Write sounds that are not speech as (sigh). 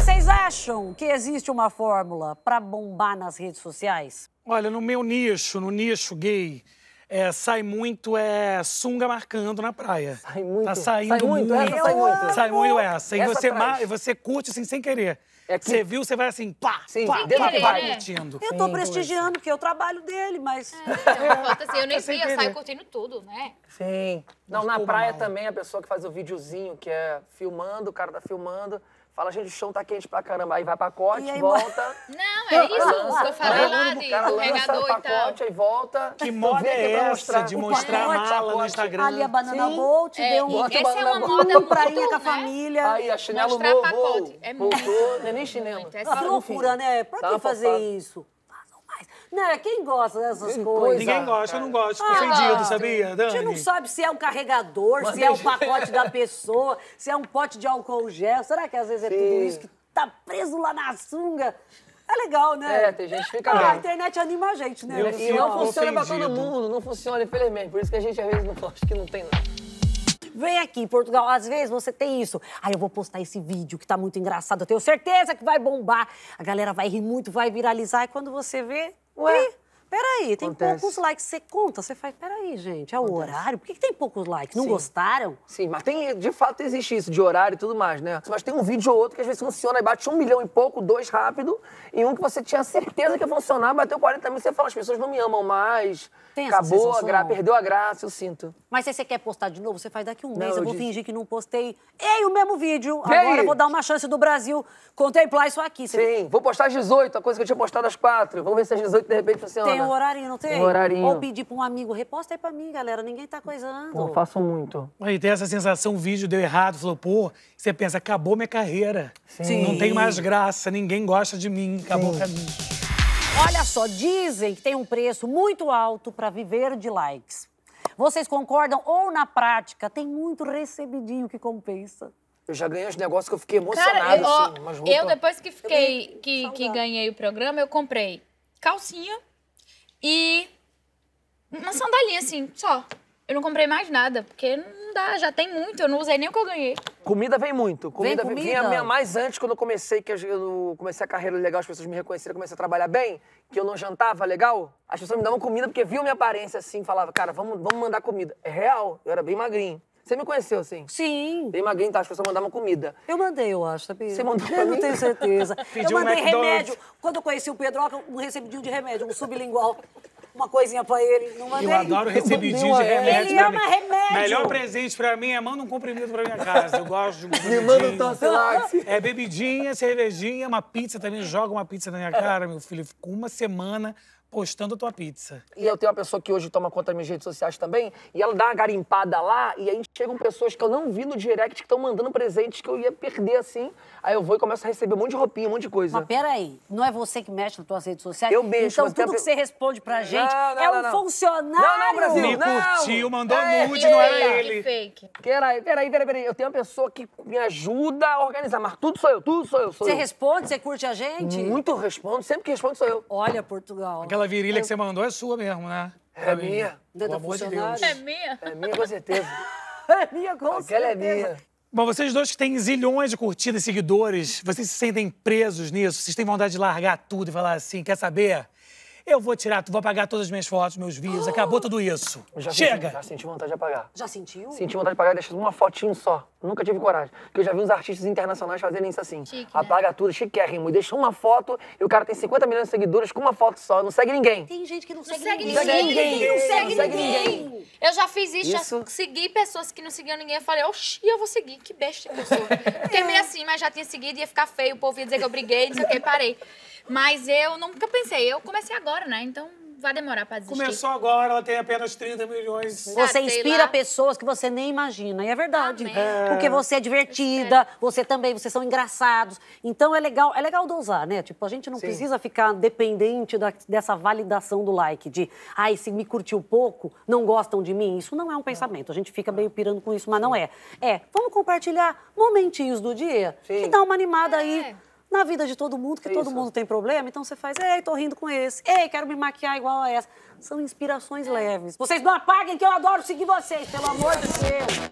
Vocês acham que existe uma fórmula para bombar nas redes sociais? Olha, no meu nicho, no nicho gay, é, sai muito é, sunga marcando na praia. Sai muito. Tá saindo sai muito. muito. Essa sai muito. Sai muito essa. E essa você, ma... você curte assim sem querer. É que... Você viu, você vai assim, pá, Sim, pá, pá, querer, pá, né? curtindo. Eu tô Sim, prestigiando, porque é o trabalho dele, mas... É, então, eu, foto, assim, eu (laughs) nem sei, eu saio curtindo tudo, né? Sim. Não, Não na praia mal. também, a pessoa que faz o videozinho, que é filmando, o cara tá filmando, Fala, gente, o chão tá quente pra caramba. Aí vai corte aí, volta. Não, é isso. Lança, que eu falei lá de cara lança o pacote, aí volta. Que então, moda é essa mostrar. de mostrar a mala no Instagram? Ali a banana Sim. bolt, é, deu um... Essa é uma moda muito, com a né? família. Aí, a chinelo mostrar novo. É muito. Voltou, é nem chinelo. É que loucura, né? Pra que fazer isso? Não, né, quem gosta dessas coisas? Ninguém gosta, eu não gosto. Fico ah, ofendido, sabia, Dani? A gente não sabe se é um carregador, Mas se é o um pacote da pessoa, se é um pote de álcool gel. Será que às vezes é Sim. tudo isso que tá preso lá na sunga? É legal, né? É, tem gente que fica. Ah, bem. a internet anima a gente, né? Eu e não funciona ofendido. pra todo mundo, não funciona, infelizmente. Por isso que a gente às vezes não acha que não tem nada. Vem aqui, Portugal. Às vezes você tem isso. Aí ah, eu vou postar esse vídeo que tá muito engraçado. Eu tenho certeza que vai bombar. A galera vai rir muito, vai viralizar. E quando você vê, 喂。Peraí, tem Acontece. poucos likes. Você conta, você faz, peraí, gente, é o Acontece. horário? Por que, que, tem poucos likes? Não Sim. gostaram? Sim, mas tem, de fato existe isso, de horário e tudo mais, né? Mas tem um vídeo ou outro que às vezes funciona e bate um milhão e pouco, dois rápido, e um que você tinha certeza que ia funcionar, bateu 40 mil, você fala, as pessoas não me amam mais, tem acabou, a gra... perdeu a graça, eu sinto. Mas se você quer postar de novo, você faz daqui um não, mês, eu, eu vou disse... fingir que não postei. Ei, o mesmo vídeo, e agora vou dar uma chance do Brasil contemplar isso aqui. Você... Sim, vou postar às 18, a coisa que eu tinha postado às 4, vamos ver se às 18 de repente funciona. Tem tem um horário, não tem? Tem um horário. Ou pedir para um amigo, reposta aí para mim, galera, ninguém tá coisando. Eu faço muito. Aí tem essa sensação, o vídeo deu errado, falou, pô, você pensa, acabou minha carreira. Sim. Não tem mais graça, ninguém gosta de mim, acabou Sim. pra mim. Olha só, dizem que tem um preço muito alto para viver de likes. Vocês concordam ou na prática tem muito recebidinho que compensa? Eu já ganhei uns negócios que eu fiquei emocionado, Cara, eu, assim, ó, Eu, depois que fiquei, que, que ganhei o programa, eu comprei calcinha, e uma sandalinha, assim, só. Eu não comprei mais nada, porque não dá, já tem muito, eu não usei nem o que eu ganhei. Comida vem muito. Comida vem, comida. Vinha, vinha mais antes, quando eu comecei, que eu, comecei a carreira legal, as pessoas me reconheceram, comecei a trabalhar bem, que eu não jantava legal, as pessoas me davam comida porque viam minha aparência assim, falava, cara, vamos, vamos mandar comida. É real, eu era bem magrinho. Você me conheceu, assim? sim? Sim. Bem magrinho, tá? Acho que você mandava comida. Eu mandei, eu acho, sabia? Você mandou Eu não tenho certeza. (laughs) eu mandei um remédio. Quando eu conheci o Pedro, um recebidinho de remédio, um sublingual. Uma coisinha pra ele, não mandei. Eu adoro recebidinho de remédio. Ele ama remédio. Melhor presente pra mim é manda um comprimido pra minha casa. Eu gosto de um (laughs) Me manda um lá. Assim. É bebidinha, cervejinha, uma pizza também. Joga uma pizza na minha cara, meu filho. Ficou uma semana postando a tua pizza. E eu tenho uma pessoa que hoje toma conta das minhas redes sociais também, e ela dá uma garimpada lá, e aí chegam pessoas que eu não vi no direct que estão mandando presentes que eu ia perder assim. Aí eu vou e começo a receber um monte de roupinha, um monte de coisa. Mas peraí, não é você que mexe nas tuas redes sociais? Eu mexo. Então tudo que você responde pra gente não, é não, é um não, funcionário. Não, não, Brasil, Me curtiu, mandou é, nude, não era é ele. É fake. Peraí, peraí, peraí, peraí. Eu tenho uma pessoa que me ajuda a organizar, mas tudo sou eu, tudo sou eu, sou Você eu. responde, você curte a gente? Muito respondo, sempre que respondo sou eu. Olha, Portugal aquela virilha é. que você mandou é sua mesmo, né? É, minha. Pelo amor de Deus. É minha. É minha, com certeza. (laughs) é minha, com certeza. Aquela é minha. Bom, vocês dois que têm zilhões de curtidas e seguidores, vocês se sentem presos nisso? Vocês têm vontade de largar tudo e falar assim, quer saber? Eu vou tirar, tu vou apagar todas as minhas fotos, meus vídeos, acabou tudo isso. já Chega! Senti, já senti vontade de apagar. Já sentiu? Senti vontade de apagar e deixar uma fotinho só. Nunca tive coragem. Porque eu já vi uns artistas internacionais fazerem isso assim. Chique, né? Apaga tudo, chiquérrimo. E deixa uma foto e o cara tem 50 milhões de seguidores com uma foto só. Não segue ninguém. Tem gente que não, não segue, segue ninguém. ninguém. ninguém. Não segue, não segue ninguém. ninguém. Eu já fiz isso, isso. Já segui pessoas que não seguiam ninguém. Eu falei, oxi, eu vou seguir. Que besta que eu sou. (laughs) Fiquei meio assim, mas já tinha seguido, e ia ficar feio. O povo ia dizer que eu briguei, não sei o que, parei. Mas eu nunca pensei. Eu comecei agora, né? Então vai demorar pra desistir. Começou agora, ela tem apenas 30 milhões. Tá, você inspira lá. pessoas que você nem imagina. E é verdade. É. Porque você é divertida, você também, vocês são engraçados. Então é legal, é legal dosar, né? Tipo, a gente não Sim. precisa ficar dependente da, dessa validação do like, de ai, se me curtiu pouco, não gostam de mim. Isso não é um pensamento. A gente fica meio pirando com isso, mas não é. É, vamos compartilhar momentinhos do dia Sim. que dá uma animada é. aí na vida de todo mundo, que é todo mundo tem problema, então você faz, ei, tô rindo com esse, ei, quero me maquiar igual a essa. São inspirações leves. Vocês não apaguem que eu adoro seguir vocês, pelo amor de Deus.